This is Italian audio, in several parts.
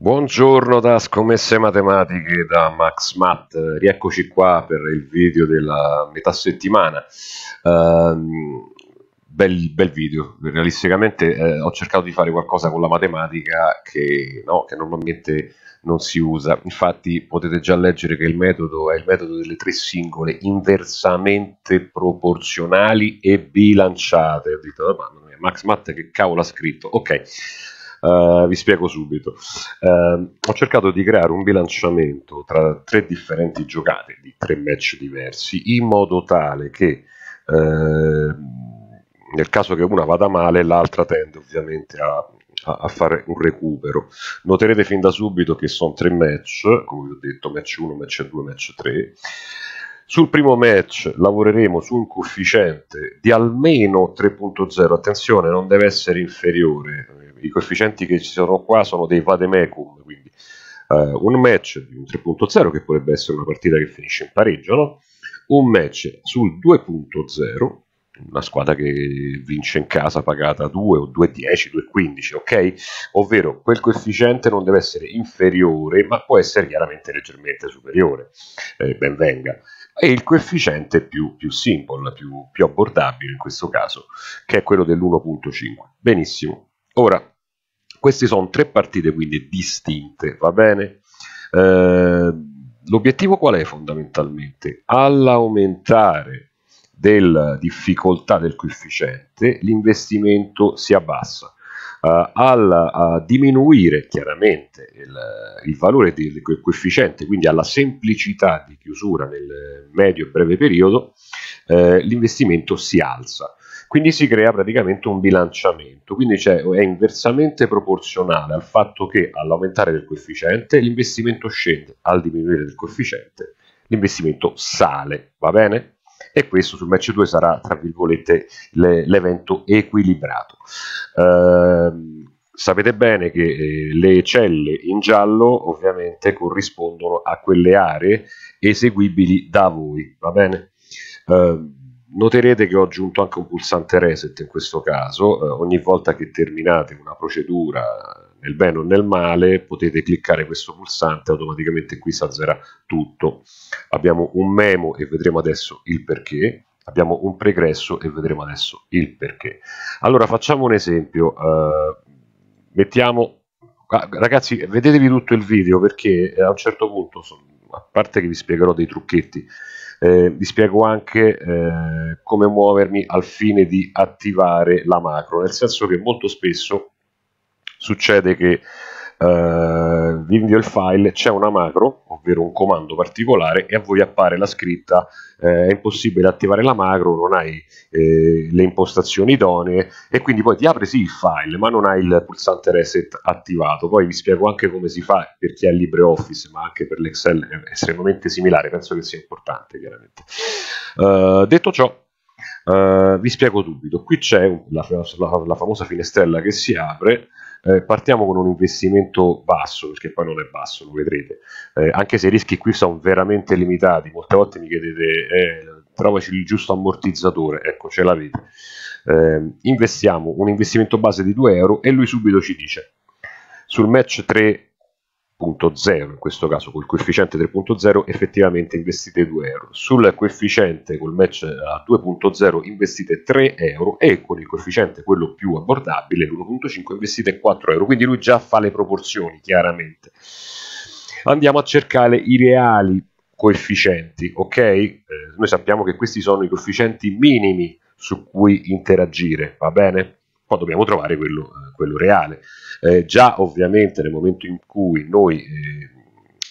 Buongiorno da scommesse matematiche da Max Matt, rieccoci qua per il video della metà settimana. Uh, bel, bel, video, realisticamente eh, ho cercato di fare qualcosa con la matematica che, no, che, normalmente non si usa, infatti potete già leggere che il metodo è il metodo delle tre singole inversamente proporzionali e bilanciate. Ho detto, ah, ma Max Matt che cavolo ha scritto? Ok eh, vi spiego subito. Uh, ho cercato di creare un bilanciamento tra tre differenti giocate di tre match diversi in modo tale che uh, nel caso che una vada male l'altra tende ovviamente a, a, a, fare un recupero. Noterete fin da subito che sono tre match, come vi ho detto, match 1, match 2, match 3. Sul primo match lavoreremo su un coefficiente di almeno 3.0, attenzione non deve essere inferiore, eh, i coefficienti che ci sono qua sono dei vademecum, quindi eh, un match di un 3.0 che potrebbe essere una partita che finisce in pareggio, no? un match sul 2.0, una squadra che vince in casa pagata 2 o 2,10, 2,15, ok? Ovvero quel coefficiente non deve essere inferiore, ma può essere chiaramente leggermente superiore, eh, ben venga e il coefficiente più, più simple, più, più abbordabile in questo caso, che è quello dell'1.5. Benissimo. Ora, queste sono tre partite quindi distinte, va bene? Eh, L'obiettivo qual è fondamentalmente? All'aumentare della difficoltà del coefficiente l'investimento si abbassa eh, al, a diminuire chiaramente il, il valore del coefficiente, quindi alla semplicità di chiusura nel medio e breve periodo, eh, l'investimento si alza. Quindi si crea praticamente un bilanciamento, quindi cioè è inversamente proporzionale al fatto che all'aumentare del coefficiente l'investimento scende, al diminuire del coefficiente l'investimento sale, va bene? e questo sul match 2 sarà tra virgolette le, l'evento equilibrato. Eh, sapete bene che eh, le celle in giallo ovviamente corrispondono a quelle aree eseguibili da voi, va bene? Eh, noterete che ho aggiunto anche un pulsante reset in questo caso, eh, ogni volta che terminate una procedura nel bene o nel male, potete cliccare questo pulsante, automaticamente qui si alzerà tutto. Abbiamo un memo e vedremo adesso il perché, abbiamo un pregresso e vedremo adesso il perché. Allora facciamo un esempio, eh, mettiamo, ah, ragazzi vedetevi tutto il video perché eh, a un certo punto, a parte che vi spiegherò dei trucchetti, eh, vi spiego anche eh, come muovermi al fine di attivare la macro, nel senso che molto spesso succede che Uh, vi invio il file, c'è una macro, ovvero un comando particolare, e a voi appare la scritta eh, è impossibile attivare la macro, non hai eh, le impostazioni idonee, e quindi poi ti apre sì il file, ma non hai il pulsante reset attivato. Poi vi spiego anche come si fa per chi ha LibreOffice, ma anche per l'Excel è estremamente similare, penso che sia importante chiaramente. Uh, detto ciò, uh, vi spiego subito, qui c'è la, la, la famosa finestrella che si apre, eh, partiamo con un investimento basso, perché poi non è basso, lo vedrete, eh, anche se i rischi qui sono veramente limitati, molte volte mi chiedete eh, trovaci il giusto ammortizzatore, ecco ce l'avete, ehm, investiamo un investimento base di 2 euro e lui subito ci dice sul match 3 3.0, in questo caso col coefficiente 3.0 effettivamente investite 2 euro, sul coefficiente col match a 2.0 investite 3 euro e con il coefficiente quello più abbordabile, l'1.5 investite 4 euro, quindi lui già fa le proporzioni chiaramente. Andiamo a cercare i reali coefficienti, ok? Eh, noi sappiamo che questi sono i coefficienti minimi su cui interagire, va bene? Poi dobbiamo trovare quello eh, quello reale. Eh, già ovviamente nel momento in cui noi eh,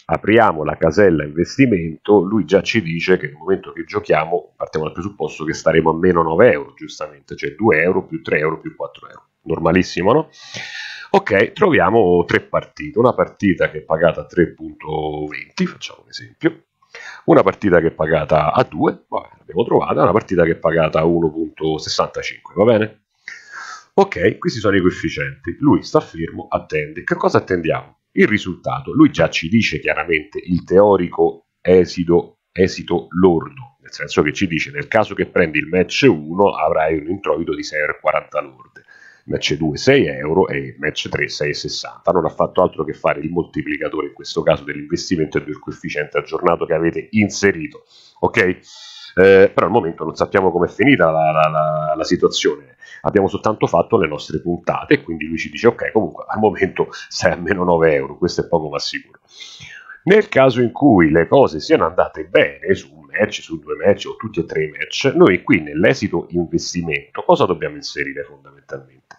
apriamo la casella investimento, lui già ci dice che nel momento che giochiamo partiamo dal presupposto che staremo a meno 9 euro, giustamente, cioè 2 euro più 3 euro più 4 euro. Normalissimo, no? Ok, troviamo tre partite, una partita che è pagata a 3.20, facciamo un esempio, una partita che è pagata a 2, vabbè, l'abbiamo trovata, una partita che è pagata a 1.65, va bene? Ok, questi sono i coefficienti. Lui sta fermo, attende. Che cosa attendiamo? Il risultato. Lui già ci dice chiaramente il teorico esito, esito lordo, nel senso che ci dice nel caso che prendi il match 1 avrai un introito di 6,40 lorde match 2 6 euro e match 3 6,60 non ha fatto altro che fare il moltiplicatore in questo caso dell'investimento e del coefficiente aggiornato che avete inserito ok? Eh, però al momento non sappiamo com'è finita la, la, la, la, situazione. Abbiamo soltanto fatto le nostre puntate, quindi lui ci dice: Ok, comunque al momento sei a meno 9 euro, questo è poco ma sicuro. Nel caso in cui le cose siano andate bene su un match, su due match o tutti e tre i match, noi qui nell'esito investimento cosa dobbiamo inserire fondamentalmente?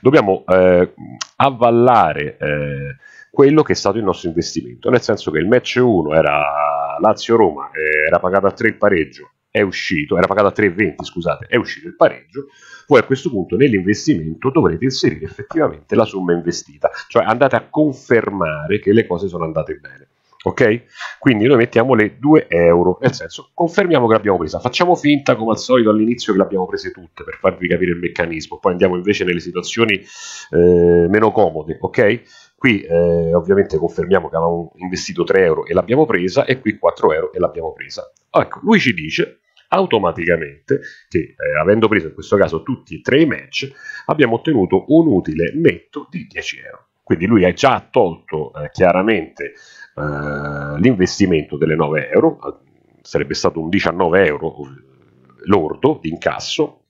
Dobbiamo eh, avvallare eh, quello che è stato il nostro investimento, nel senso che il match 1 era Lazio-Roma, eh, era pagata a 3 il pareggio, è uscito, era pagata a 3,20 scusate, è uscito il pareggio, voi a questo punto nell'investimento dovrete inserire effettivamente la somma investita, cioè andate a confermare che le cose sono andate bene. Ok? Quindi noi mettiamo le 2 euro, nel senso confermiamo che l'abbiamo presa, facciamo finta come al solito all'inizio che le abbiamo prese tutte per farvi capire il meccanismo, poi andiamo invece nelle situazioni eh, meno comode, ok? qui eh, ovviamente confermiamo che avevamo investito 3 euro e l'abbiamo presa e qui 4 euro e l'abbiamo presa. Ecco, lui ci dice automaticamente che eh, avendo preso in questo caso tutti e tre i match abbiamo ottenuto un utile netto di 10 euro. Quindi lui ha già tolto eh, chiaramente eh, l'investimento delle 9 euro, eh, sarebbe stato un 19 euro eh, lordo di incasso,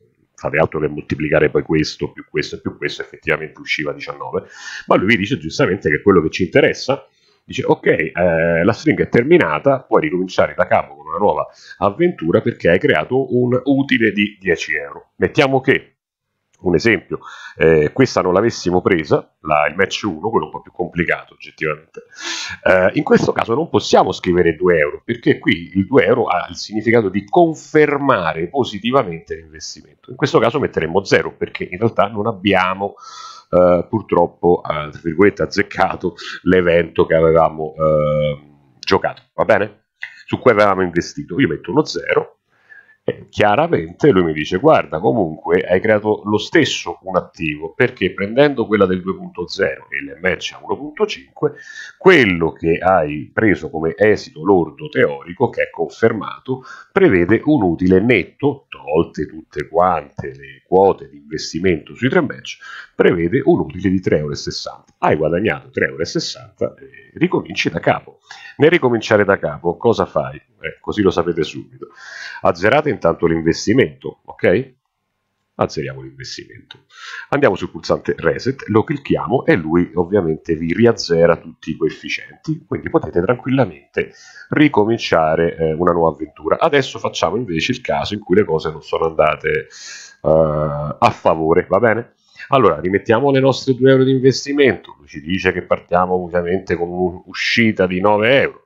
fate altro che moltiplicare poi questo più questo più questo, effettivamente usciva 19. Ma lui dice giustamente che quello che ci interessa dice ok, eh, la stringa è terminata, puoi ricominciare da capo con una nuova avventura perché hai creato un utile di 10 euro. Mettiamo che un esempio, eh, questa non l'avessimo presa, la, il match 1, quello un po' più complicato oggettivamente, eh, in questo caso non possiamo scrivere 2 euro, perché qui il 2 euro ha il significato di confermare positivamente l'investimento. In questo caso metteremo 0, perché in realtà non abbiamo eh, purtroppo, eh, tra virgolette, azzeccato l'evento che avevamo ehm, giocato, va bene? Su cui avevamo investito. Io metto uno 0 eh, chiaramente lui mi dice guarda comunque hai creato lo stesso un attivo perché prendendo quella del 2.0 e l'MH a 1.5 quello che hai preso come esito lordo teorico che è confermato prevede un utile netto tolte tutte quante le quote di investimento sui tre match prevede un utile di 3,60 euro hai guadagnato 3,60 euro eh, ricominci da capo nel ricominciare da capo cosa fai? eh, così lo sapete subito. Azzerate intanto l'investimento, ok? Azzeriamo l'investimento. Andiamo sul pulsante reset, lo clicchiamo e lui ovviamente vi riazzera tutti i coefficienti, quindi potete tranquillamente ricominciare eh, una nuova avventura. Adesso facciamo invece il caso in cui le cose non sono andate eh, a favore, va bene? Allora, rimettiamo le nostre 2 euro di investimento, ci dice che partiamo ovviamente con un'uscita di 9 euro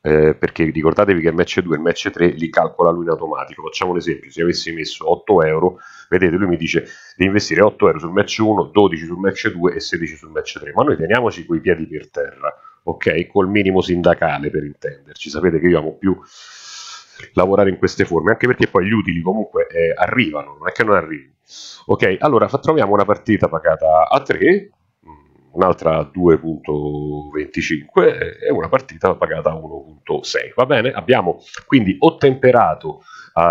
eh, perché ricordatevi che il match 2 e il match 3 li calcola lui in automatico. Facciamo un esempio: se avessi messo 8 euro, vedete, lui mi dice di investire 8 euro sul match 1, 12 sul match 2 e 16 sul match 3. Ma noi teniamoci coi piedi per terra, ok? Col minimo sindacale per intenderci. Sapete che io amo più lavorare in queste forme, anche perché poi gli utili comunque eh, arrivano, non è che non arrivi. Ok, allora troviamo una partita pagata a 3 un'altra 2.25 e eh, una partita pagata a 1.6. Va bene? Abbiamo quindi ottemperato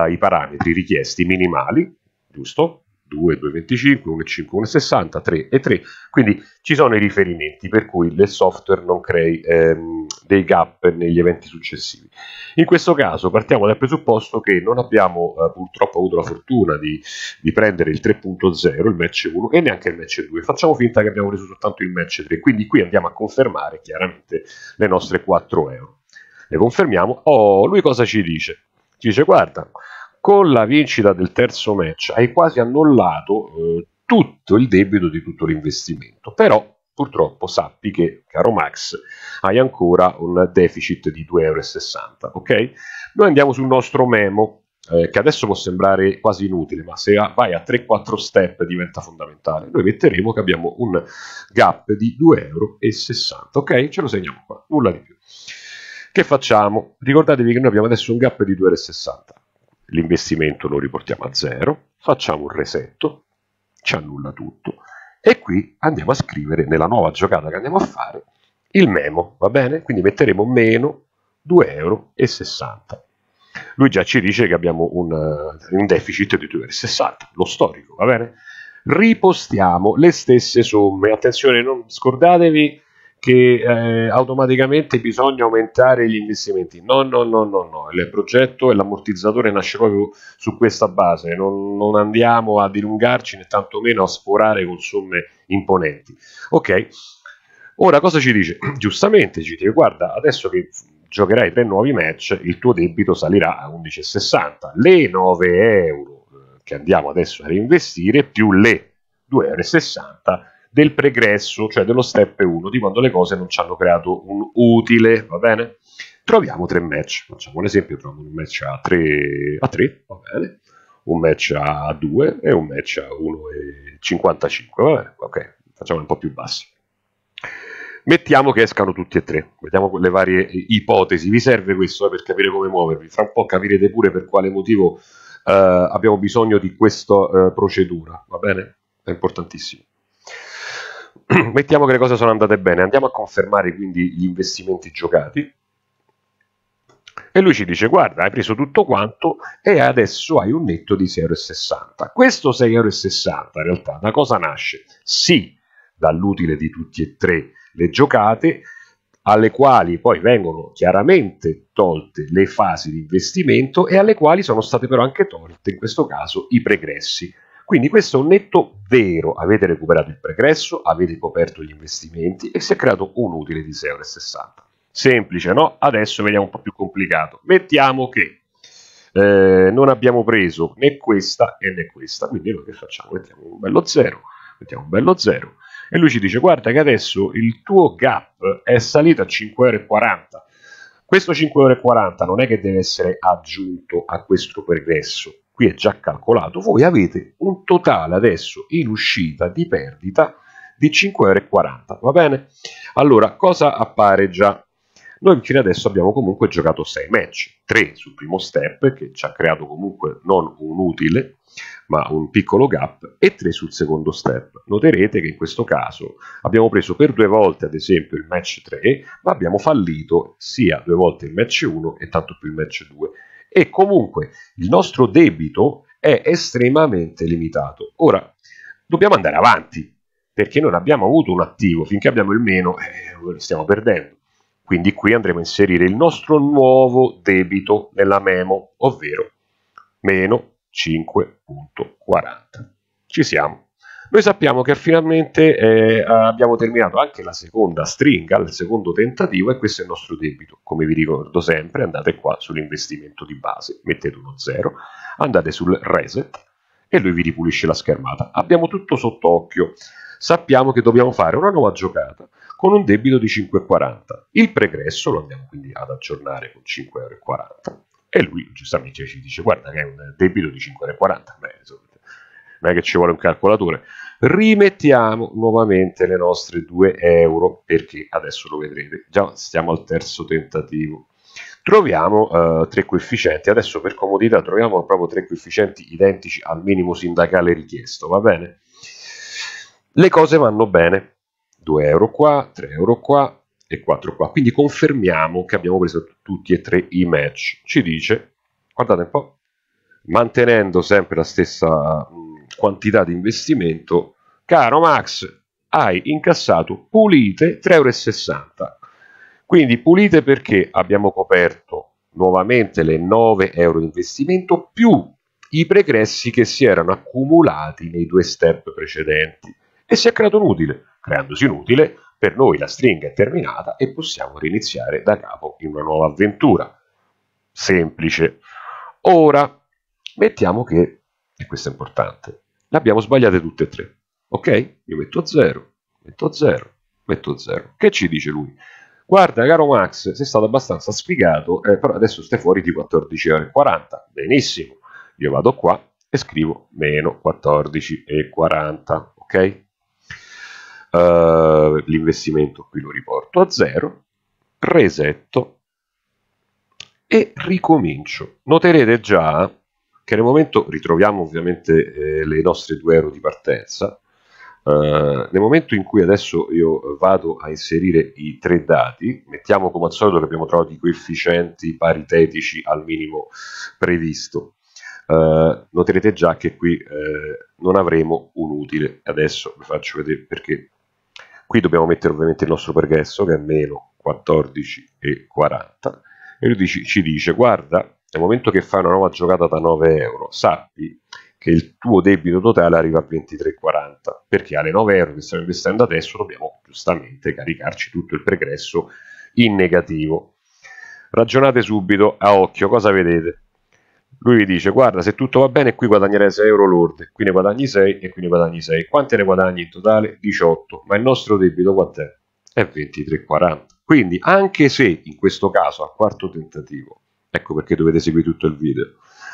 i parametri richiesti minimali, giusto? 2, 2,25, 1,5, 1,60, 3 e 3. Quindi ci sono i riferimenti per cui il software non crei ehm, dei gap negli eventi successivi. In questo caso partiamo dal presupposto che non abbiamo eh, purtroppo avuto la fortuna di, di prendere il 3.0, il match 1 e neanche il match 2. Facciamo finta che abbiamo preso soltanto il match 3, quindi qui andiamo a confermare chiaramente le nostre 4 euro. Le confermiamo. Oh, lui cosa ci dice? Ci dice guarda, con la vincita del terzo match hai quasi annullato eh, tutto il debito di tutto l'investimento. Però purtroppo sappi che, caro Max, hai ancora un deficit di 2,60 euro. Ok? Noi andiamo sul nostro memo, eh, che adesso può sembrare quasi inutile, ma se vai a 3-4 step diventa fondamentale. Noi metteremo che abbiamo un gap di 2,60 euro. Ok? Ce lo segniamo qua, nulla di più. Che facciamo? Ricordatevi che noi abbiamo adesso un gap di 2,60 euro l'investimento lo riportiamo a zero, facciamo un resetto, ci annulla tutto e qui andiamo a scrivere nella nuova giocata che andiamo a fare il memo, va bene? Quindi metteremo meno 2,60 euro. Lui già ci dice che abbiamo un, un deficit di 2,60 euro, lo storico, va bene? Ripostiamo le stesse somme, attenzione, non scordatevi che eh, automaticamente bisogna aumentare gli investimenti. No, no, no, no, no. Il progetto e l'ammortizzatore nasce proprio su questa base. Non, non, andiamo a dilungarci né tantomeno a sforare con somme imponenti. Ok. Ora cosa ci dice? Giustamente ci dice, guarda, adesso che giocherai tre nuovi match, il tuo debito salirà a 11,60. Le 9 euro eh, che andiamo adesso a reinvestire più le 2,60 euro del pregresso, cioè dello step 1, di quando le cose non ci hanno creato un utile, va bene? Troviamo tre match, facciamo un esempio, troviamo un match a 3, a 3 va bene? un match a 2 e un match a 1,55, va bene? Ok, facciamo un po' più bassi. Mettiamo che escano tutti e tre, vediamo le varie ipotesi, vi serve questo eh, per capire come muovervi, fra un po' capirete pure per quale motivo eh, abbiamo bisogno di questa eh, procedura, va bene? È importantissimo. mettiamo che le cose sono andate bene, andiamo a confermare quindi gli investimenti giocati. E lui ci dice: Guarda, hai preso tutto quanto e adesso hai un netto di 6,60 euro. Questo 6,60 euro in realtà da cosa nasce? Sì, dall'utile di tutti e tre le giocate, alle quali poi vengono chiaramente tolte le fasi di investimento e alle quali sono state però anche tolte in questo caso i pregressi. Quindi questo è un netto vero, avete recuperato il pregresso, avete coperto gli investimenti e si è creato un utile di 6,60 euro. Semplice, no? Adesso vediamo un po' più complicato. Mettiamo che eh, non abbiamo preso né questa né questa, quindi noi che facciamo? Mettiamo un bello 0, mettiamo un bello 0 e lui ci dice guarda che adesso il tuo gap è salito a 5,40 euro. Questo 5,40 euro non è che deve essere aggiunto a questo pregresso, qui è già calcolato, voi avete un totale adesso in uscita di perdita di 5,40€, va bene? Allora, cosa appare già? Noi fino adesso abbiamo comunque giocato 6 match, 3 sul primo step che ci ha creato comunque non un utile ma un piccolo gap e 3 sul secondo step. Noterete che in questo caso abbiamo preso per due volte ad esempio il match 3 ma abbiamo fallito sia due volte il match 1 e tanto più il match 2 e comunque il nostro debito è estremamente limitato. Ora, dobbiamo andare avanti, perché non abbiamo avuto un attivo, finché abbiamo il meno eh, lo stiamo perdendo. Quindi qui andremo a inserire il nostro nuovo debito nella memo, ovvero meno 5.40. Ci siamo. Noi sappiamo che finalmente eh, abbiamo terminato anche la seconda stringa, il secondo tentativo e questo è il nostro debito. Come vi ricordo sempre, andate qua sull'investimento di base, mettete uno zero, andate sul reset e lui vi ripulisce la schermata. Abbiamo tutto sott'occhio. Sappiamo che dobbiamo fare una nuova giocata con un debito di 5,40. Il pregresso lo andiamo quindi ad aggiornare con 5,40 euro e lui giustamente ci dice guarda che è un debito di 5,40 euro non è che ci vuole un calcolatore rimettiamo nuovamente le nostre 2 euro perché adesso lo vedrete già stiamo al terzo tentativo troviamo eh, tre coefficienti adesso per comodità troviamo proprio tre coefficienti identici al minimo sindacale richiesto va bene le cose vanno bene 2 euro qua 3 euro qua e 4 qua quindi confermiamo che abbiamo preso tutti e tre i match ci dice guardate un po' mantenendo sempre la stessa quantità di investimento, caro Max, hai incassato pulite 3,60 euro. Quindi pulite perché abbiamo coperto nuovamente le 9 euro di investimento più i pregressi che si erano accumulati nei due step precedenti e si è creato un utile. Creandosi un utile, per noi la stringa è terminata e possiamo riniziare da capo in una nuova avventura. Semplice. Ora, mettiamo che e questo è importante, le abbiamo sbagliate tutte e tre. Ok? Io metto a 0, metto a 0, metto a 0. Che ci dice lui? Guarda, caro Max, sei stato abbastanza sfigato, eh, però adesso stai fuori di 14 ore e 40. Benissimo, io vado qua e scrivo meno 14 e 40, ok? Uh, l'investimento qui lo riporto a 0, resetto e ricomincio. Noterete già che nel momento ritroviamo ovviamente eh, le nostre 2 euro di partenza, Uh, nel momento in cui adesso io vado a inserire i tre dati, mettiamo come al solito che abbiamo trovato i coefficienti paritetici al minimo previsto, uh, noterete già che qui uh, non avremo un utile. Adesso vi faccio vedere perché. Qui dobbiamo mettere ovviamente il nostro pregresso che è meno 14,40 e e lui dice, ci dice guarda nel momento che fai una nuova giocata da 9 euro, sappi che il tuo debito totale arriva a 23,40 perché alle 9 euro che stiamo investendo adesso dobbiamo giustamente caricarci tutto il pregresso in negativo. Ragionate subito a occhio, cosa vedete? Lui vi dice: Guarda, se tutto va bene, qui guadagnerai 6 euro lorde, qui ne guadagni 6 e qui ne guadagni 6. Quanti ne guadagni in totale? 18. Ma il nostro debito quant'è? È, è 23,40. Quindi, anche se in questo caso al quarto tentativo ecco perché dovete seguire tutto il video.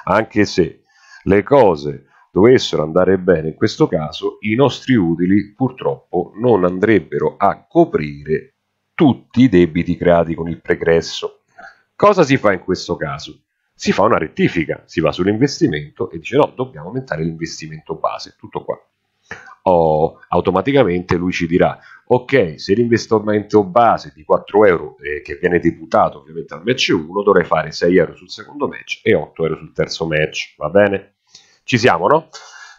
Anche se le cose dovessero andare bene in questo caso, i nostri utili purtroppo non andrebbero a coprire tutti i debiti creati con il pregresso. Cosa si fa in questo caso? Si fa una rettifica, si va sull'investimento e dice no, dobbiamo aumentare l'investimento base, tutto qua. Oh, automaticamente lui ci dirà ok se l'investimento base di 4 euro eh, che viene deputato ovviamente al match 1 dovrei fare 6 euro sul secondo match e 8 euro sul terzo match va bene? ci siamo no?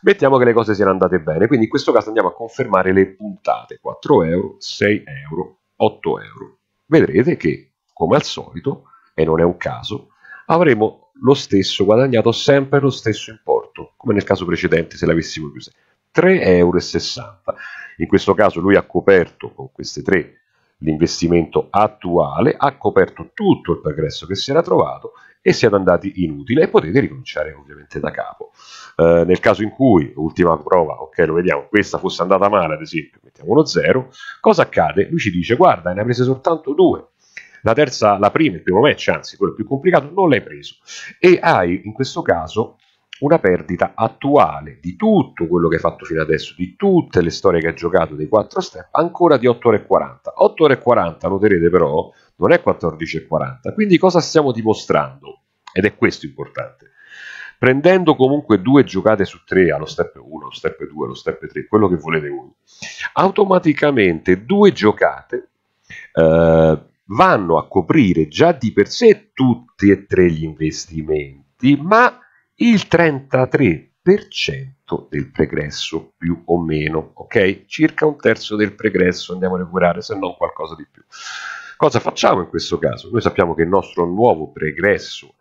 mettiamo che le cose siano andate bene quindi in questo caso andiamo a confermare le puntate 4 euro 6 euro 8 euro vedrete che come al solito e non è un caso avremo lo stesso guadagnato sempre lo stesso importo come nel caso precedente se l'avessimo chiuso 3,60 euro. In questo caso lui ha coperto con queste tre l'investimento attuale, ha coperto tutto il progresso che si era trovato e siete andati inutile e potete ricominciare ovviamente da capo. Eh, nel caso in cui, ultima prova, ok lo vediamo, questa fosse andata male ad esempio, mettiamo uno 0, cosa accade? Lui ci dice guarda ne ha prese soltanto due, la terza, la prima, il primo match, anzi quello più complicato, non l'hai preso e hai in questo caso una perdita attuale di tutto quello che ha fatto fino adesso, di tutte le storie che ha giocato, dei 4 step, ancora di 8 ore. e e 40. 8 ore 40, noterete però non è 14 e 40. Quindi cosa stiamo dimostrando? Ed è questo importante. Prendendo comunque due giocate su tre allo step 1, allo step 2, allo step 3, quello che volete voi, automaticamente due giocate eh, vanno a coprire già di per sé tutti e tre gli investimenti, ma il 33% del pregresso più o meno, ok? Circa un terzo del pregresso andiamo a recuperare, se non qualcosa di più. Cosa facciamo in questo caso? Noi sappiamo che il nostro nuovo pregresso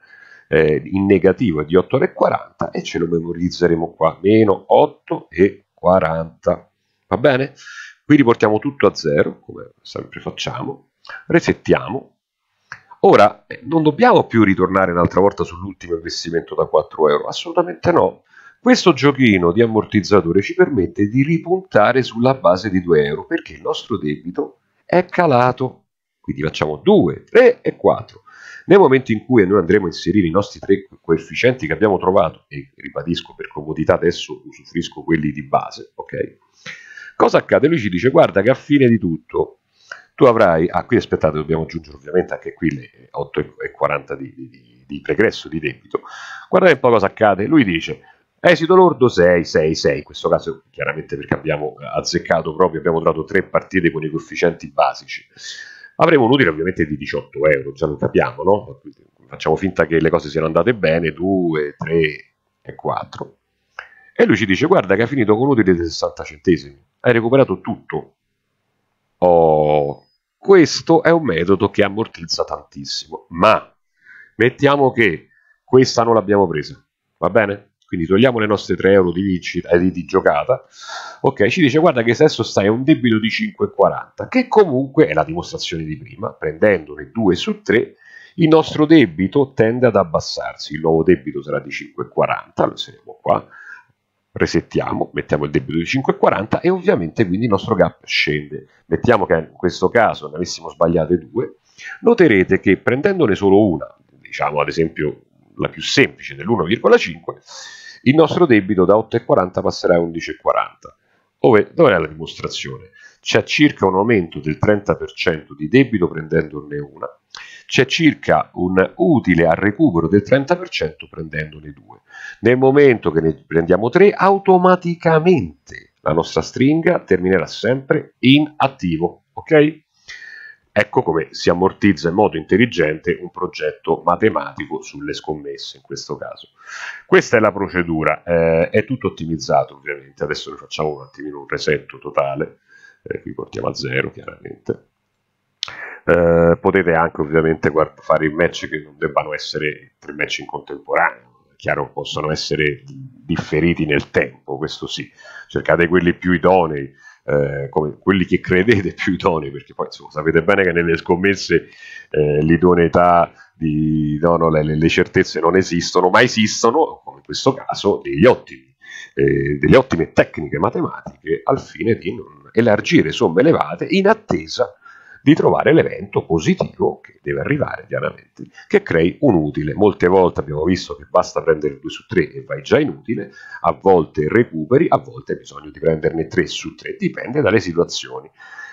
eh, in negativo è di 8,40 e ce lo memorizzeremo qua, meno 8,40, va bene? Qui riportiamo tutto a zero, come sempre facciamo, resettiamo Ora, eh, non dobbiamo più ritornare un'altra volta sull'ultimo investimento da 4 euro, assolutamente no. Questo giochino di ammortizzatore ci permette di ripuntare sulla base di 2 euro perché il nostro debito è calato. Quindi facciamo 2, 3 e 4. Nel momento in cui noi andremo a inserire i nostri tre coefficienti che abbiamo trovato, e ribadisco per comodità adesso usufruisco quelli di base, ok? Cosa accade? Lui ci dice guarda che a fine di tutto tu avrai, ah qui aspettate dobbiamo aggiungere ovviamente anche qui le 8,40 di, di, di pregresso di debito, guardate un po' cosa accade, lui dice esito lordo 666, in questo caso chiaramente perché abbiamo eh, azzeccato proprio, abbiamo trovato tre partite con i coefficienti basici, avremo un utile ovviamente di 18 euro, già lo capiamo, no? facciamo finta che le cose siano andate bene, 2, 3 e 4. E lui ci dice, guarda che ha finito con utile di 60 centesimi, hai recuperato tutto. Questo è un metodo che ammortizza tantissimo, ma mettiamo che questa non l'abbiamo presa, va bene? Quindi togliamo le nostre 3 euro di vincita eh, di, di giocata. Ok, ci dice guarda che adesso stai a un debito di 5,40, che comunque è la dimostrazione di prima, prendendone 2 su 3 il nostro debito tende ad abbassarsi, il nuovo debito sarà di 5,40, lo saremo qua, resettiamo, mettiamo il debito di 5,40 e ovviamente quindi il nostro gap scende. Mettiamo che in questo caso ne avessimo sbagliate due, noterete che prendendone solo una, diciamo ad esempio la più semplice dell'1,5, il nostro debito da 8,40 passerà a 11,40. Dove, dove è la dimostrazione? C'è circa un aumento del 30% di debito prendendone una c'è circa un utile al recupero del 30% prendendone due. Nel momento che ne prendiamo tre, automaticamente la nostra stringa terminerà sempre in attivo, ok? Ecco come si ammortizza in modo intelligente un progetto matematico sulle scommesse in questo caso. Questa è la procedura, eh, è tutto ottimizzato ovviamente, adesso ne facciamo un attimino un resetto totale, eh, qui portiamo a zero chiaramente, eh, potete anche ovviamente guard- fare i match che non debbano essere tre match in contemporanea, chiaro possono essere differiti nel tempo, questo sì, cercate quelli più idonei. Eh, come quelli che credete più idonei, perché poi insomma, sapete bene che nelle scommesse eh, l'idoneità di no, no, le, le, certezze non esistono, ma esistono, come in questo caso, degli ottimi, eh, delle ottime tecniche matematiche al fine di non elargire somme elevate in attesa di trovare l'evento positivo che deve arrivare chiaramente, che crei un utile. Molte volte abbiamo visto che basta prendere 2 su 3 e vai già inutile, a volte recuperi, a volte hai bisogno di prenderne 3 su 3, dipende dalle situazioni.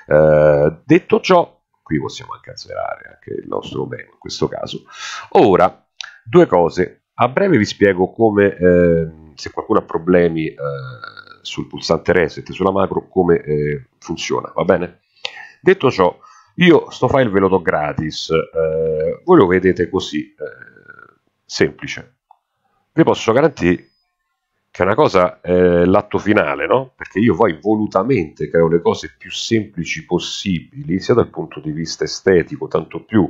Eh, detto ciò, qui possiamo anche azzerare anche il nostro bene in questo caso. Ora, due cose. A breve vi spiego come, eh, se qualcuno ha problemi eh, sul pulsante reset, sulla macro, come eh, funziona, va bene? Detto ciò, io sto file ve lo do gratis, eh, voi lo vedete così, eh, semplice. Vi posso garantire che è una cosa, eh, l'atto finale, no? Perché io poi volutamente creo le cose più semplici possibili, sia dal punto di vista estetico, tanto più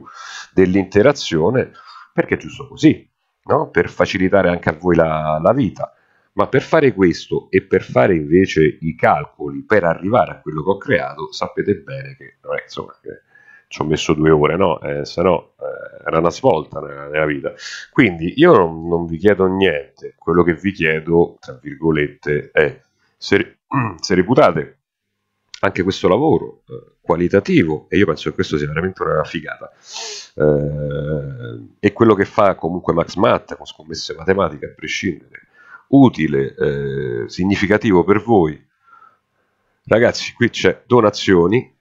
dell'interazione, perché è giusto così, no? Per facilitare anche a voi la, la vita ma per fare questo e per fare invece i calcoli per arrivare a quello che ho creato sapete bene che eh, insomma che ci ho messo due ore no eh, se no eh, era una svolta nella, nella vita quindi io non, non, vi chiedo niente quello che vi chiedo tra virgolette è se, se reputate anche questo lavoro eh, qualitativo e io penso che questo sia veramente una figata eh, e quello che fa comunque Max Matt con scommesse matematiche a prescindere utile, eh, significativo per voi. Ragazzi, qui c'è donazioni,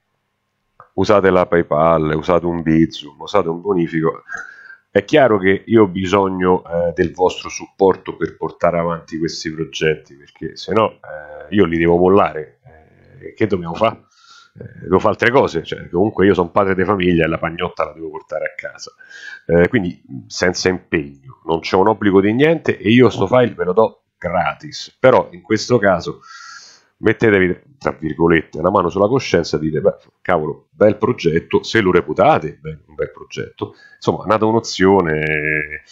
usate la PayPal, usate un Bizum, usate un bonifico. È chiaro che io ho bisogno eh, del vostro supporto per portare avanti questi progetti, perché se no eh, io li devo mollare. Eh, che dobbiamo fare? eh, devo fare altre cose, cioè, comunque io sono padre di famiglia e la pagnotta la devo portare a casa, eh, quindi senza impegno, non c'è un obbligo di niente e io sto file ve lo do gratis, però in questo caso mettetevi, tra virgolette, una mano sulla coscienza e dite, beh, cavolo, bel progetto, se lo reputate beh, un bel progetto, insomma, è nata un'opzione...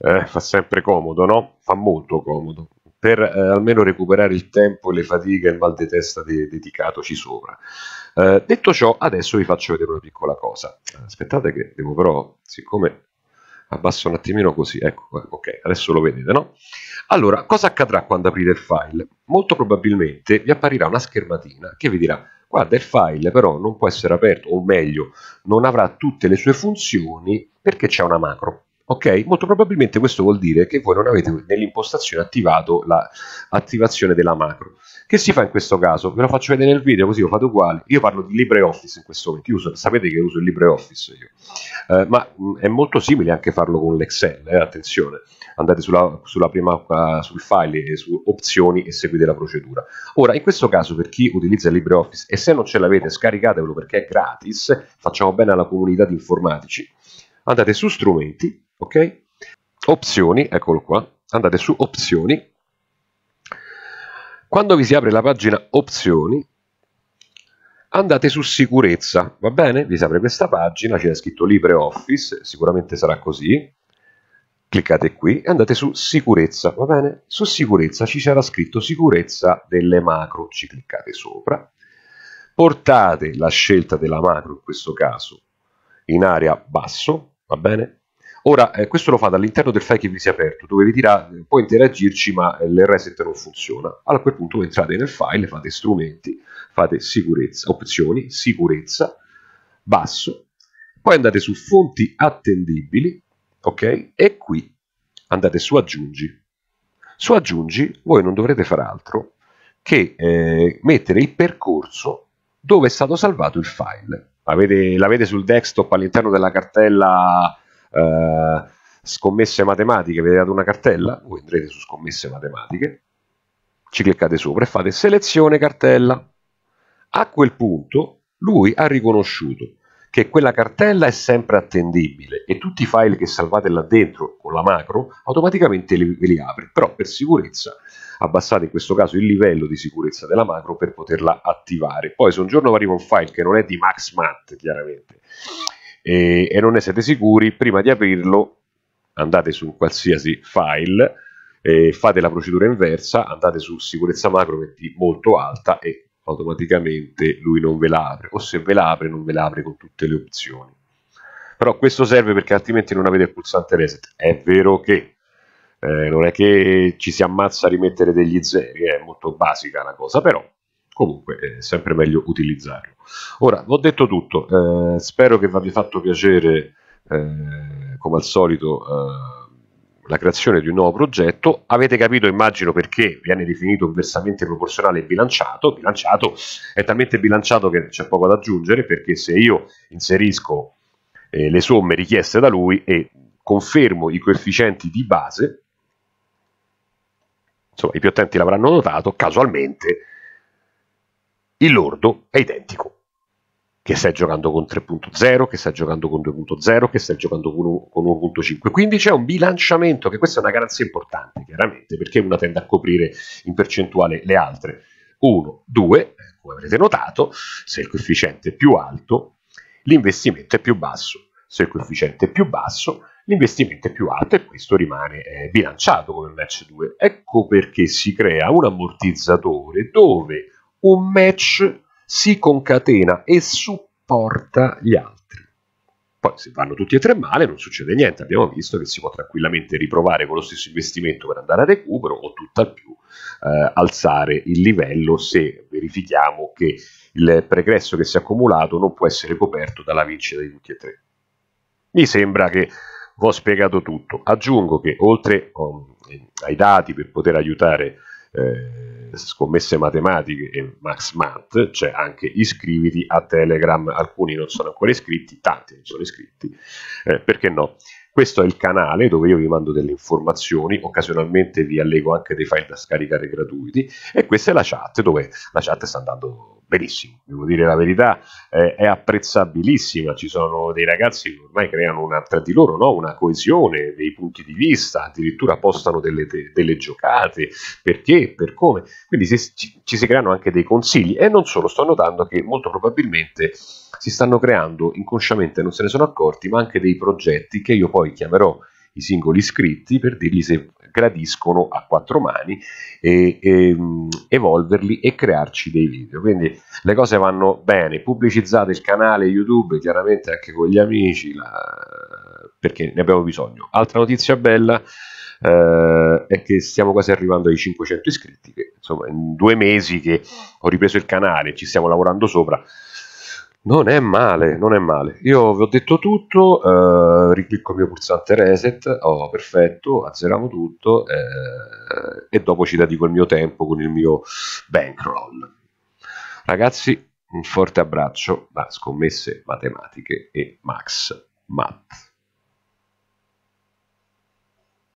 Eh, fa sempre comodo, no? Fa molto comodo per eh, almeno recuperare il tempo, e le fatiche e il mal di testa de- dedicatoci sopra. Eh, detto ciò, adesso vi faccio vedere una piccola cosa. Aspettate che devo però, siccome abbasso un attimino così, ecco, eh, ok, adesso lo vedete, no? Allora, cosa accadrà quando aprite il file? Molto probabilmente vi apparirà una schermatina che vi dirà guarda il file però non può essere aperto, o meglio, non avrà tutte le sue funzioni perché c'è una macro. Ok? Molto probabilmente questo vuol dire che voi non avete nell'impostazione attivato l'attivazione la della macro. Che si fa in questo caso? Ve lo faccio vedere nel video così lo fate uguale. Io parlo di LibreOffice in questo momento, sapete che uso il LibreOffice io, eh, ma mh, mm, è molto simile anche farlo con l'Excel, eh, attenzione. Andate sulla, sulla prima, uh, sul file e su opzioni e seguite la procedura. Ora, in questo caso per chi utilizza LibreOffice e se non ce l'avete scaricatevelo perché è gratis, facciamo bene alla comunità di informatici. Andate su strumenti ok? Opzioni, eccolo qua, andate su opzioni, quando vi si apre la pagina opzioni andate su sicurezza, va bene? Vi si apre questa pagina, c'è scritto LibreOffice, sicuramente sarà così, cliccate qui e andate su sicurezza, va bene? Su sicurezza ci sarà scritto sicurezza delle macro, ci cliccate sopra, portate la scelta della macro in questo caso in area basso, va bene? Ora, eh, questo lo fate all'interno del file che vi si è aperto, dove vi dirà eh, puoi interagirci ma eh, l'RSET non funziona. Allora a quel punto entrate nel file, fate strumenti, fate sicurezza, opzioni, sicurezza, basso, poi andate su fonti attendibili, ok? E qui andate su aggiungi. Su aggiungi voi non dovrete fare altro che eh, mettere il percorso dove è stato salvato il file. L'avete sul desktop all'interno della cartella eh, scommesse matematiche, vedete una cartella, voi andrete su scommesse matematiche, ci cliccate sopra e fate selezione cartella. A quel punto lui ha riconosciuto che quella cartella è sempre attendibile e tutti i file che salvate là dentro con la macro automaticamente li, li apre, però per sicurezza abbassate in questo caso il livello di sicurezza della macro per poterla attivare. Poi se un giorno arriva un file che non è di MaxMath chiaramente e, e non ne siete sicuri, prima di aprirlo andate su qualsiasi file, eh, fate la procedura inversa, andate su sicurezza macro, metti molto alta e automaticamente lui non ve la apre, o se ve la apre non ve la apre con tutte le opzioni. Però questo serve perché altrimenti non avete il pulsante reset. È vero che eh, non è che ci si ammazza a rimettere degli zeri, è molto basica la cosa, però comunque è sempre meglio utilizzarlo. Ora, ho detto tutto, eh, spero che vi abbia fatto piacere, eh, come al solito, eh, la creazione di un nuovo progetto. Avete capito, immagino, perché viene definito inversamente proporzionale e bilanciato. Bilanciato è talmente bilanciato che c'è poco da aggiungere, perché se io inserisco eh, le somme richieste da lui e confermo i coefficienti di base, insomma i più attenti l'avranno notato, casualmente il lordo è identico. Che stai giocando con 3.0, che stai giocando con 2.0, che stai giocando con 1.5. Quindi c'è un bilanciamento, che questa è una garanzia importante, chiaramente, perché una tende a coprire in percentuale le altre. 1, 2, come avrete notato, se il coefficiente è più alto, l'investimento è più basso. Se il coefficiente è più basso, l'investimento è più alto e questo rimane eh, bilanciato come match 2. Ecco perché si crea un ammortizzatore dove un match si concatena e supporta gli altri. Poi se vanno tutti e tre male non succede niente, abbiamo visto che si può tranquillamente riprovare con lo stesso investimento per andare a recupero o tutt'al più eh, alzare il livello se verifichiamo che il pregresso che si è accumulato non può essere coperto dalla vincita di tutti e tre. Mi sembra che vi ho spiegato tutto. Aggiungo che oltre um, ai dati per poter aiutare eh, scommesse matematiche e Max Math, c'è cioè anche iscriviti a Telegram, alcuni non sono ancora iscritti, tanti non sono iscritti, eh, perché no? Questo è il canale dove io vi mando delle informazioni, occasionalmente vi allego anche dei file da scaricare gratuiti e questa è la chat dove la chat sta andando benissimo, devo dire la verità, eh, è apprezzabilissima, ci sono dei ragazzi che ormai creano una, tra di loro no? una coesione, dei punti di vista, addirittura postano delle, delle giocate, perché, per come, quindi si, ci, ci si creano anche dei consigli e non solo, sto notando che molto probabilmente si stanno creando inconsciamente, non se ne sono accorti, ma anche dei progetti che io poi chiamerò i singoli iscritti per dirgli se gradiscono a quattro mani e, e evolverli e crearci dei video. Quindi le cose vanno bene, pubblicizzate il canale YouTube chiaramente anche con gli amici la... perché ne abbiamo bisogno. Altra notizia bella eh, è che stiamo quasi arrivando ai 500 iscritti, che insomma in due mesi che ho ripreso il canale, ci stiamo lavorando sopra. Non è male, non è male. Io vi ho detto tutto, eh, riclicco il mio pulsante reset, oh, perfetto, azzeriamo tutto eh, e dopo ci dedico il mio tempo con il mio bankroll. Ragazzi, un forte abbraccio da scommesse matematiche e Max Matt.